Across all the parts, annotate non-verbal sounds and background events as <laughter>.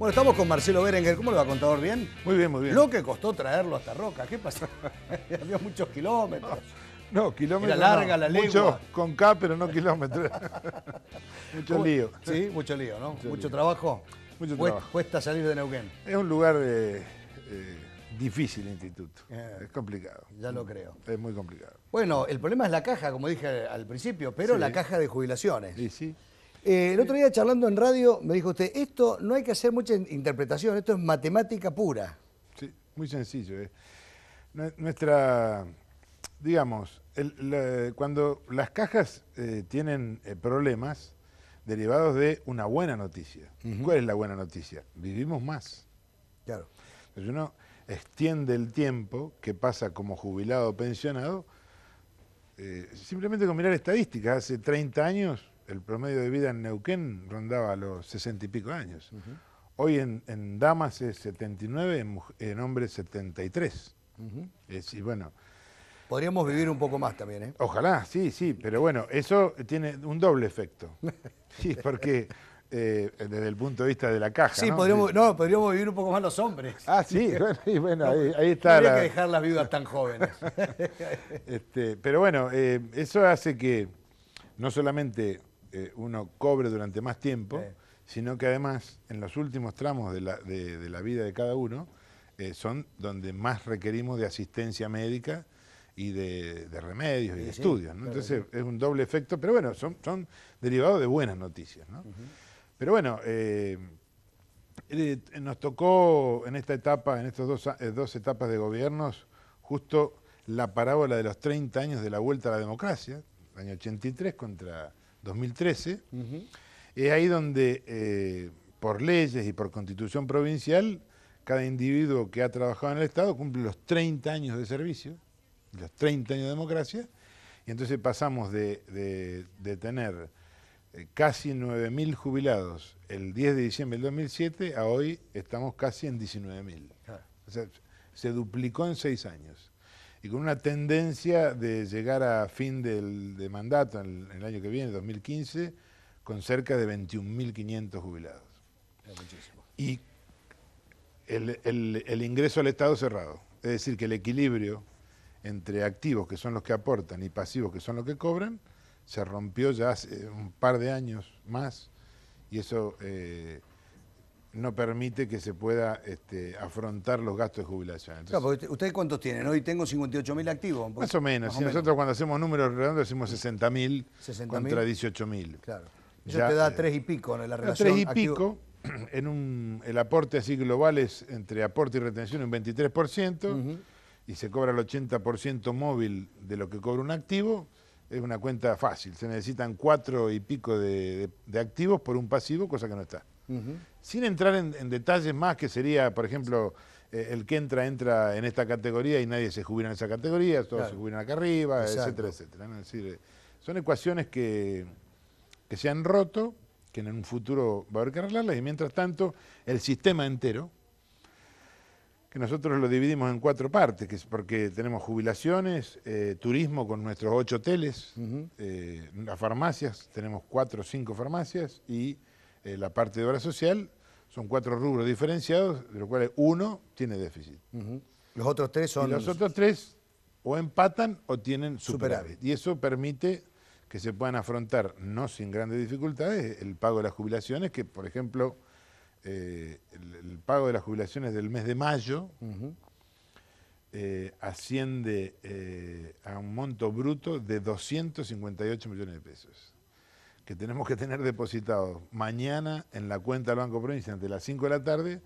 Bueno, estamos con Marcelo Berenguer. ¿Cómo lo va, contador? ¿Bien? Muy bien, muy bien. Lo que costó traerlo hasta Roca. ¿Qué pasó? <laughs> Había muchos kilómetros. No, kilómetros. la larga la lengua. Mucho con K, pero no kilómetros. <laughs> mucho lío. Sí, mucho lío, ¿no? Mucho, trabajo. Mucho trabajo. Cuesta salir de Neuquén. Es un lugar eh, difícil, instituto. Eh. es complicado. Ya lo creo. Es muy complicado. Bueno, el problema es la caja, como dije al principio, pero la caja de jubilaciones. Sí, sí. Eh, el otro día charlando en radio me dijo usted, esto no hay que hacer mucha interpretación, esto es matemática pura. Sí, muy sencillo. ¿eh? Nuestra, digamos, cuando las cajas eh, tienen problemas derivados de una buena noticia. ¿Cuál es la buena noticia? Vivimos más. Claro. uno extiende el tiempo que pasa como jubilado o pensionado simplemente con mirar estadísticas. Hace 30 años el promedio de vida en Neuquén rondaba los 60 y pico años. Hoy en, damas es 79, en, hombres 73. y bueno, Podríamos vivir un poco más también, ¿eh? Ojalá, sí, sí, pero bueno, eso tiene un doble efecto. <laughs> Sí, porque eh, desde el punto de vista de la caja. Sí, podríamos, vivir un poco más los hombres. Ah, sí, <laughs> bueno, ahí, está. No que dejar las viudas tan jóvenes. <laughs> Este, pero bueno, eh, eso hace que no solamente eh, uno cobre durante más tiempo, sino que además en los últimos tramos de la, vida de cada uno eh, son donde más requerimos de asistencia médica y de, remedios y de estudios. Entonces es un doble efecto, pero bueno, son, son derivados de buenas noticias. Pero bueno, eh, nos tocó en esta etapa, en estas dos, dos etapas de gobiernos, justo la parábola de los 30 años de la vuelta a la democracia, año 83 contra 2013, es ahí donde eh, por leyes y por constitución provincial, cada individuo que ha trabajado en el Estado cumple los 30 años de servicio, los 30 años de democracia, y entonces pasamos de, tener eh, casi 9.000 jubilados el 10 de diciembre del 2007 a hoy estamos casi en 19.000. O sea, se duplicó en seis años y con una tendencia de llegar a fin del, de mandato en el, año que viene, 2015, con cerca de 21.500 jubilados. Y el, ingreso al Estado cerrado, es decir, que el equilibrio entre activos, que son los que aportan, y pasivos, que son los que cobran, se rompió ya hace un par de años más y eso eh, no permite que se pueda este, afrontar los gastos de jubilación. claro, porque ¿ustedes cuántos tienen? Hoy tengo 58.000 activos. Pues, más o menos. nosotros cuando hacemos números redondos decimos 60.000 contra 18.000. Claro. Eso ya, te da eh, tres y pico en la relación. Tres y pico. <clears throat> En el aporte así global es entre aporte y retención un 23%. Y se cobra el 80% móvil de lo que cobra un activo es una cuenta fácil. Se necesitan cuatro y pico de, activos por un pasivo, cosa que no está. Sin entrar en, detalles más, que sería, por ejemplo, eh, el que entra, entra en esta categoría y nadie se jubila en esa categoría, todos se jubilan acá arriba, etcétera, etcétera. Es decir, eh, son ecuaciones que, se han roto, que en un futuro va a haber que arreglarlas, y mientras tanto, el sistema entero, que nosotros lo dividimos en cuatro partes, que es porque tenemos jubilaciones, eh, turismo con nuestros ocho hoteles, las farmacias, tenemos cuatro o cinco farmacias, y eh, la parte de obra social, son cuatro rubros diferenciados, de los cuales uno tiene déficit. Los otros tres son... Y los otros tres o empatan o tienen superávit. Y eso permite que se puedan afrontar, no sin grandes dificultades, el pago de las jubilaciones, que por ejemplo, eh, el, pago de las jubilaciones del mes de mayo eh, asciende a un monto bruto de 258 millones de pesos que tenemos que tener depositados mañana en la cuenta del Banco Provincia ante las 5 de la tarde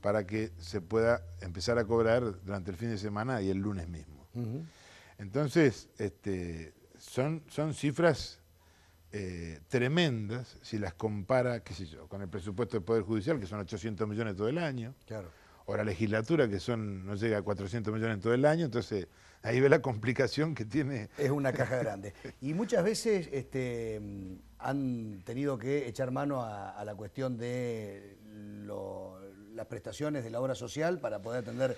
para que se pueda empezar a cobrar durante el fin de semana y el lunes mismo. Entonces, este, son, son cifras eh, tremendas si las compara, qué sé yo, con el presupuesto del Poder Judicial, que son 800 millones todo el año, o la legislatura, que son no llega a 400 millones todo el año, entonces ahí ve la complicación que tiene. Es una caja grande. Y muchas veces este, han tenido que echar mano a, la cuestión de las prestaciones de la obra social para poder atender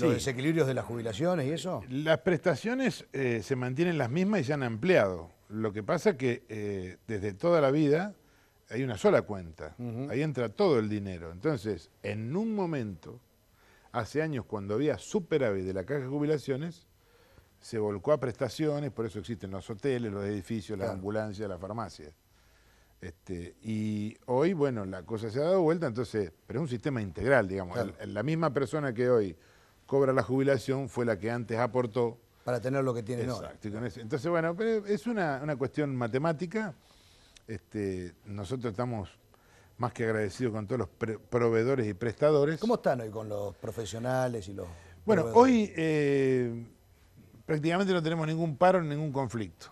los desequilibrios de las jubilaciones y eso? Las prestaciones eh, se mantienen las mismas y se han ampliado. Lo que pasa es que eh, desde toda la vida hay una sola cuenta, ahí entra todo el dinero. Entonces, en un momento, hace años cuando había superávit de la caja de jubilaciones, se volcó a prestaciones, por eso existen los hoteles, los edificios, las ambulancias, las farmacias. Este, y hoy, bueno, la cosa se ha dado vuelta, entonces, pero es un sistema integral, digamos. la misma persona que hoy cobra la jubilación fue la que antes aportó. Para tener lo que tiene ahora. Entonces, bueno, es una, cuestión matemática. Este, nosotros estamos más que agradecidos con todos los proveedores y prestadores. ¿Cómo están hoy con los profesionales y los... Bueno, hoy eh, prácticamente no tenemos ningún paro, ningún conflicto.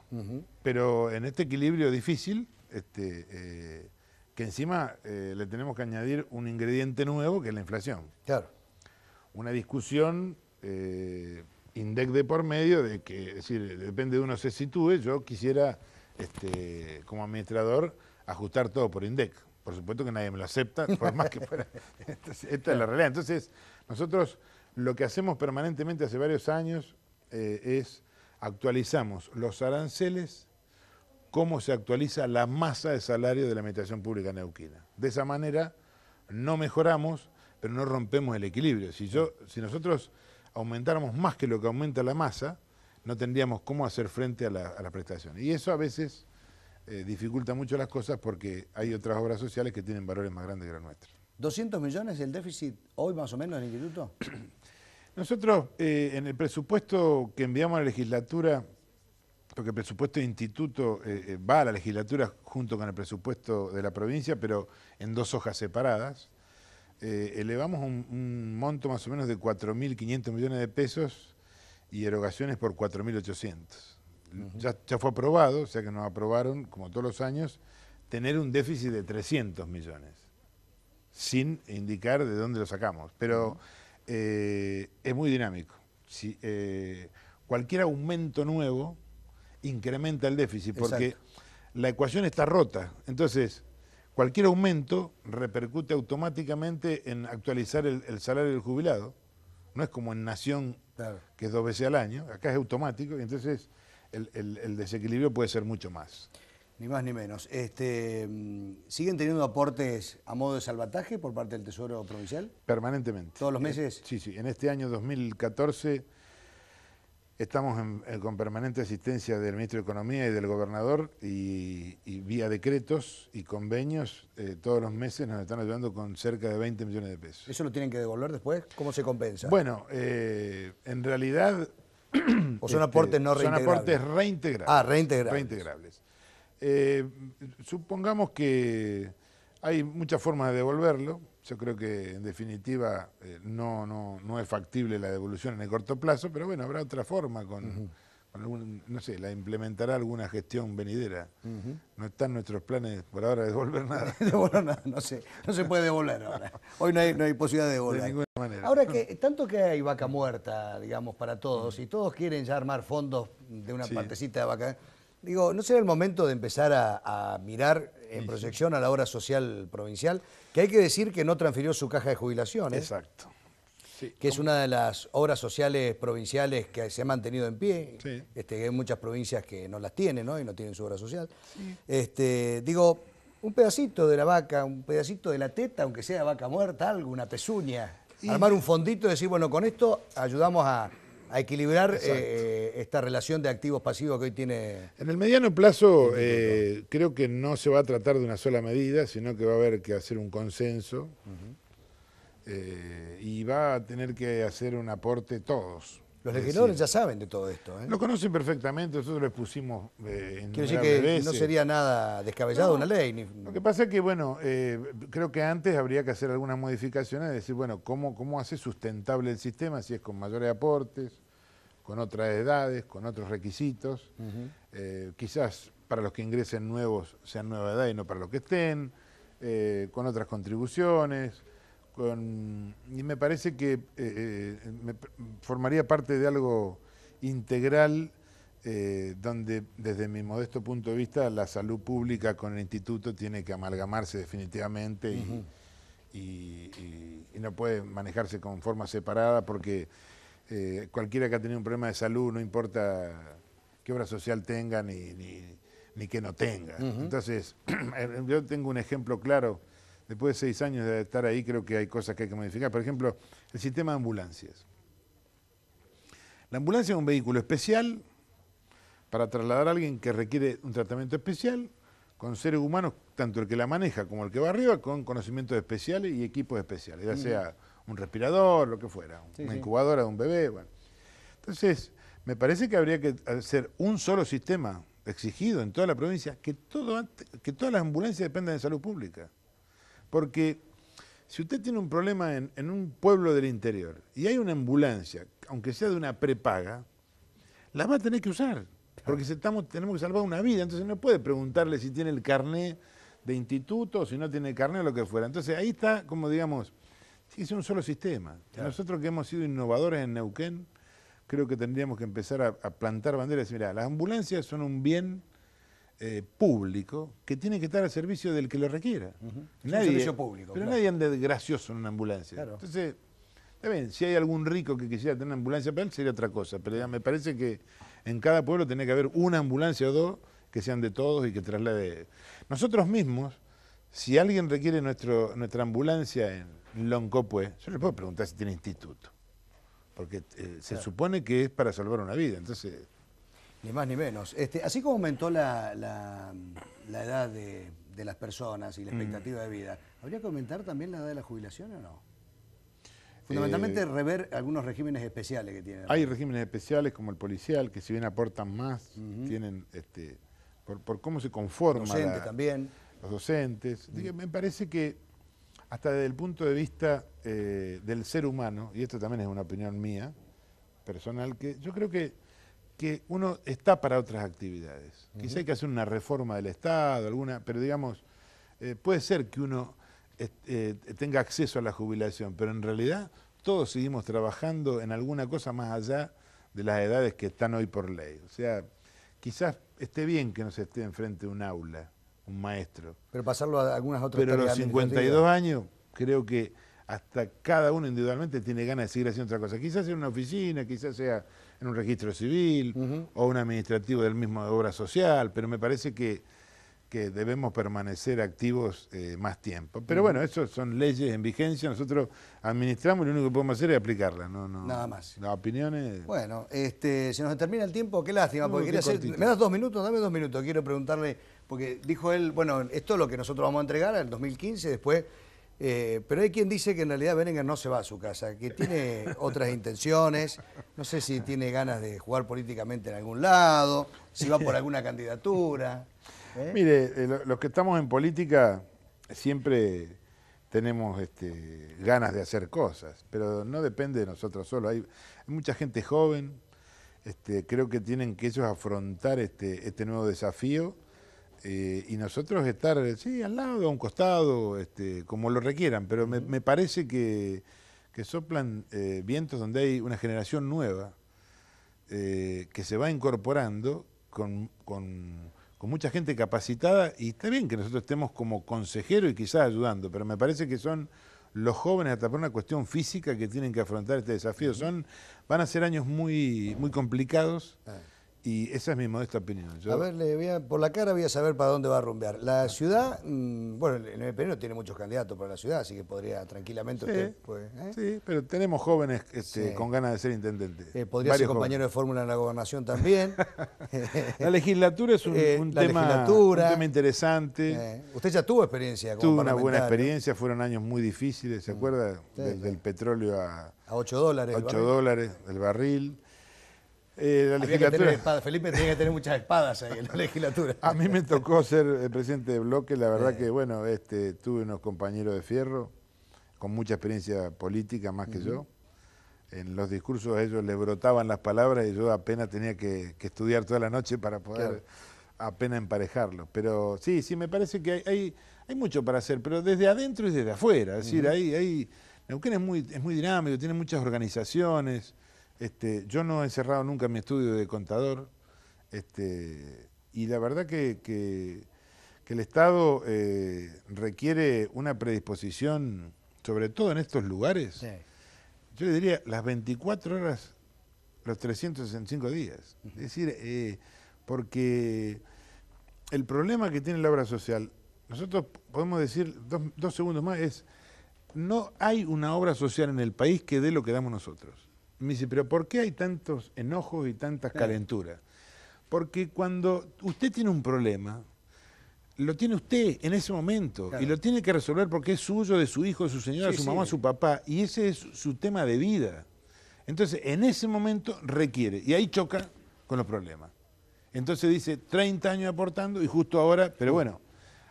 Pero en este equilibrio difícil, este, eh, que encima eh, le tenemos que añadir un ingrediente nuevo que es la inflación. Claro. Una discusión eh, INDEC de por medio de que, es decir, depende de uno se sitúe, yo quisiera, este, como administrador, ajustar todo por INDEC. Por supuesto que nadie me lo acepta, por más que fuera. <laughs> esta es la realidad. Entonces, nosotros lo que hacemos permanentemente hace varios años eh, es actualizamos los aranceles, cómo se actualiza la masa de salario de la administración pública neuquina. De esa manera no mejoramos, pero no rompemos el equilibrio. Si, yo, si nosotros aumentáramos más que lo que aumenta la masa, no tendríamos cómo hacer frente a la, a prestación. Y eso a veces eh, dificulta mucho las cosas porque hay otras obras sociales que tienen valores más grandes que los nuestros. ¿200 millones el déficit hoy más o menos en el instituto? <clears throat> Nosotros eh, en el presupuesto que enviamos a la legislatura, porque el presupuesto de instituto eh, eh, va a la legislatura junto con el presupuesto de la provincia, pero en dos hojas separadas, elevamos un, monto más o menos de 4.500 millones de pesos y erogaciones por 4.800. ya, fue aprobado, o sea que nos aprobaron, como todos los años, tener un déficit de 300 millones, sin indicar de dónde lo sacamos. Pero... Eh, es muy dinámico. Si, eh, cualquier aumento nuevo incrementa el déficit, porque la ecuación está rota. Entonces, cualquier aumento repercute automáticamente en actualizar el, salario del jubilado. No es como en Nación, que es dos veces al año, acá es automático, y entonces el desequilibrio puede ser mucho más. Ni más ni menos. Este, mm, ¿Siguen teniendo aportes a modo de salvataje por parte del Tesoro Provincial? Permanentemente. ¿Todos los eh, meses? sí, sí. En este año 2014 estamos eh, con permanente asistencia del Ministro de Economía y del Gobernador y, vía decretos y convenios, eh, todos los meses nos están ayudando con cerca de 20 millones de pesos. ¿Eso lo tienen que devolver después? ¿Cómo se compensa? Bueno, en realidad... <clears throat> ¿O son este, aportes no reintegrables? Son aportes reintegrables. Ah, reintegrables. Reintegrables. Eh, supongamos que hay muchas formas de devolverlo. Yo creo que en definitiva eh, no, no, es factible la devolución en el corto plazo, pero bueno, habrá otra forma con, no sé, la implementará alguna gestión venidera. No están nuestros planes por ahora de devolver nada. <laughs> devolver nada, no sé, no se puede devolver ahora. Hoy no hay, posibilidad de devolver. De ninguna manera. Ahora que <laughs> tanto que hay vaca muerta, digamos, para todos, y todos quieren ya armar fondos de una partecita de vaca Digo, ¿no será el momento de empezar a, mirar en proyección a la obra social provincial? Que hay que decir que no transfirió su caja de jubilaciones. Exacto. Que es una de las obras sociales provinciales que se ha mantenido en pie. Este, hay muchas provincias que no las tienen, ¿no? Y no tienen su obra social. Este, digo, un pedacito de la vaca, un pedacito de la teta, aunque sea vaca muerta, algo, una pezuña. Armar un fondito y decir, bueno, con esto ayudamos a a equilibrar eh, esta relación de activos pasivos que hoy tiene. En el mediano plazo este eh, creo que no se va a tratar de una sola medida, sino que va a haber que hacer un consenso eh, y va a tener que hacer un aporte todos. Los legisladores ya saben de todo esto. Lo conocen perfectamente, nosotros les pusimos en Quiero decir que no sería nada descabellado una ley. Lo que pasa es que, bueno, creo que antes habría que hacer algunas modificaciones, decir, bueno, ¿cómo, cómo hace sustentable el sistema si es con mayores aportes? con otras edades, con otros requisitos. Eh, quizás para los que ingresen nuevos sean nueva edad y no para los que estén, eh, con otras contribuciones. y me parece que eh, formaría parte de algo integral donde desde mi modesto punto de vista la salud pública con el instituto tiene que amalgamarse definitivamente y no puede manejarse con forma separada porque eh, cualquiera que ha tenido un problema de salud, no importa qué obra social tenga ni, ni, que no tenga. Entonces, <clears throat> eh, yo tengo un ejemplo claro. Después de seis años de estar ahí, creo que hay cosas que hay que modificar. Por ejemplo, el sistema de ambulancias. La ambulancia es un vehículo especial para trasladar a alguien que requiere un tratamiento especial con seres humanos, tanto el que la maneja como el que va arriba, con conocimientos especiales y equipos especiales, ya sea un respirador, lo que fuera, una incubadora de un bebé. Bueno. Entonces, me parece que habría que hacer un solo sistema exigido en toda la provincia, que, todo, que todas las ambulancias dependan de salud pública. Porque si usted tiene un problema en, un pueblo del interior y hay una ambulancia, aunque sea de una prepaga, la va a tener que usar. Porque si estamos, tenemos que salvar una vida, entonces no puede preguntarle si tiene el carné de instituto, si no tiene el carné o lo que fuera. Entonces ahí está, como digamos, Sí, es un solo sistema. Nosotros que hemos sido innovadores en Neuquén, creo que tendríamos que empezar a, plantar banderas mira, las ambulancias son un bien eh, público que tiene que estar al servicio del que lo requiera. servicio público. Pero nadie anda gracioso en una ambulancia. Entonces, está bien, si hay algún rico que quisiera tener una ambulancia para él, sería otra cosa. Pero me parece que en cada pueblo tiene que haber una ambulancia o dos que sean de todos y que traslade. Nosotros mismos si alguien requiere nuestro, nuestra ambulancia en Loncopue, yo le puedo preguntar si tiene instituto. Porque eh, se supone que es para salvar una vida, entonces... Ni más ni menos. Este, así como aumentó la, la, la edad de, las personas y la mm. expectativa de vida, ¿habría que aumentar también la edad de la jubilación o no? Eh, Fundamentalmente rever algunos regímenes especiales que tienen. Hay regímenes especiales como el policial, que si bien aportan más, tienen, este, por, por, cómo se conforma. la, también los docentes. Mm. Me parece que hasta desde el punto de vista eh, del ser humano, y esto también es una opinión mía, personal, que yo creo que, que uno está para otras actividades. Quizá hay que hacer una reforma del Estado, alguna, pero digamos, eh, puede ser que uno eh, tenga acceso a la jubilación, pero en realidad todos seguimos trabajando en alguna cosa más allá de las edades que están hoy por ley. O sea, quizás esté bien que no se esté enfrente de un aula, un maestro. Pero pasarlo a algunas otras Pero a los 52 años, creo que hasta cada uno individualmente tiene ganas de seguir haciendo otra cosa. Quizás en una oficina, quizás sea en un registro civil o un administrativo del mismo de obra social, pero me parece que, que debemos permanecer activos eh, más tiempo. Pero bueno, eso son leyes en vigencia, nosotros administramos y lo único que podemos hacer es aplicarlas. No, Nada más. Las opiniones... Bueno, este, se nos termina el tiempo, qué lástima, porque quería hacer... ¿Me das dos minutos? Dame dos minutos, quiero preguntarle porque dijo él, bueno, esto es lo que nosotros vamos a entregar al 2015, después... Eh, pero hay quien dice que en realidad Berenguer no se va a su casa, que tiene <laughs> otras intenciones, no sé si tiene ganas de jugar políticamente en algún lado, si va por <laughs> alguna candidatura. ¿eh? Mire, eh, los que estamos en política siempre tenemos este, ganas de hacer cosas, pero no depende de nosotros solo. Hay, mucha gente joven, este, creo que tienen que ellos afrontar este, este nuevo desafío eh, y nosotros estar, sí, al lado, a un costado, este, como lo requieran, pero me, parece que, soplan eh, vientos donde hay una generación nueva eh, que se va incorporando con, mucha gente capacitada y está bien que nosotros estemos como consejero y quizás ayudando, pero me parece que son los jóvenes hasta por una cuestión física que tienen que afrontar este desafío. Son, van a ser años muy, muy complicados. Y esa es mi modesta opinión. A ver, por la cara voy a saber para dónde va a rumbear. La ciudad, mm, bueno, el MPN no tiene muchos candidatos para la ciudad, así que podría tranquilamente usted... Pues, ¿eh? Sí, pero tenemos jóvenes este, con ganas de ser intendente. Eh, podría ser compañero de fórmula en la gobernación también. <laughs> la legislatura es un, eh, tema, interesante. Usted ya tuvo experiencia como Tuvo una buena experiencia, fueron años muy difíciles, ¿se mm. acuerda? del, petróleo a... A 8 dólares. A 8 dólares el barril. Eh, la legislatura. Felipe tenía que tener muchas espadas ahí en la legislatura. A mí me tocó ser eh, presidente de bloque, la verdad eh. que, bueno, este, tuve unos compañeros de fierro con mucha experiencia política, más que yo. En los discursos a ellos les brotaban las palabras y yo apenas tenía que, estudiar toda la noche para poder apenas emparejarlos. Pero sí, sí, me parece que hay, hay, mucho para hacer, pero desde adentro y desde afuera. Es decir, ahí, Neuquén es muy, es muy dinámico, tiene muchas organizaciones este, yo no he cerrado nunca mi estudio de contador este, y la verdad que, el Estado eh, requiere una predisposición, sobre todo en estos lugares, yo le diría las 24 horas, los 365 días. Es decir, eh, porque el problema que tiene la obra social, nosotros podemos decir dos, dos segundos más, es no hay una obra social en el país que dé lo que damos nosotros me dice, pero ¿por qué hay tantos enojos y tantas eh. calenturas? Porque cuando usted tiene un problema, lo tiene usted en ese momento y lo tiene que resolver porque es suyo, de su hijo, de su señora, de su mamá, su papá y ese es su tema de vida. Entonces, en ese momento requiere y ahí choca con los problemas. Entonces dice 30 años aportando y justo ahora, pero bueno,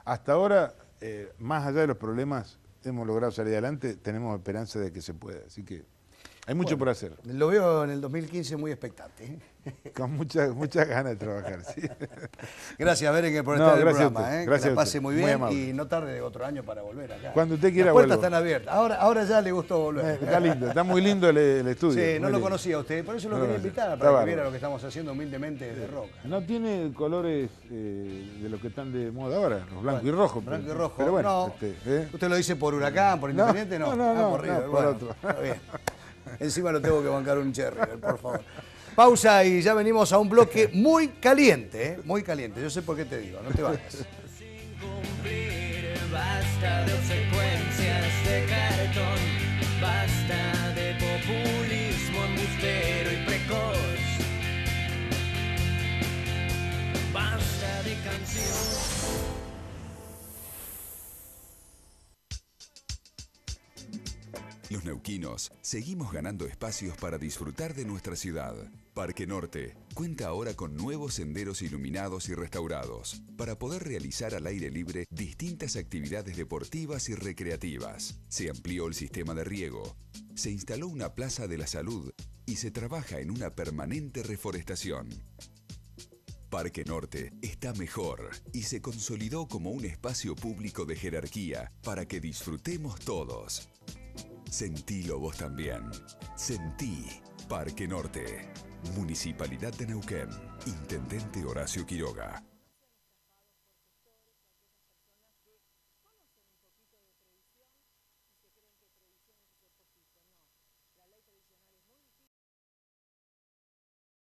hasta ahora, eh, más allá de los problemas, hemos logrado salir adelante, tenemos esperanza de que se pueda. Así que hay mucho por hacer. Lo veo en el 2015 muy expectante. ¿eh? <laughs> Con muchas muchas ganas de trabajar, sí. <laughs> Gracias, Berenguer, por estar en el programa. Gracias ¿eh? que la pase muy bien y no tarde otro año para volver acá. Cuando usted quiera Las puertas están abiertas. Ahora, ahora ya le gustó volver. Eh, está lindo, está muy lindo el, estudio. Sí, no lo conocía usted, por eso lo quería invitar para que viera lo que estamos haciendo humildemente desde Roca. No tiene colores de los que están de moda ahora, los blancos y rojo Blanco y rojo, pero bueno, no. Este, usted lo dice por Huracán, por Independiente, no. No, no, ah, por, Está bien. <laughs> Encima lo tengo que bancar un cherry, por favor. Pausa y ya venimos a un bloque muy caliente, ¿eh? muy caliente. Yo sé por qué te digo, no te vayas. basta secuencias de cartón. seguimos ganando espacios para disfrutar de nuestra ciudad. Parque Norte cuenta ahora con nuevos senderos iluminados y restaurados para poder realizar al aire libre distintas actividades deportivas y recreativas. Se amplió el sistema de riego, se instaló una plaza de la salud y se trabaja en una permanente reforestación. Parque Norte está mejor y se consolidó como un espacio público de jerarquía para que disfrutemos todos. Sentilo vos también. Sentí Parque Norte. Municipalidad de Neuquén. Intendente Horacio Quiroga.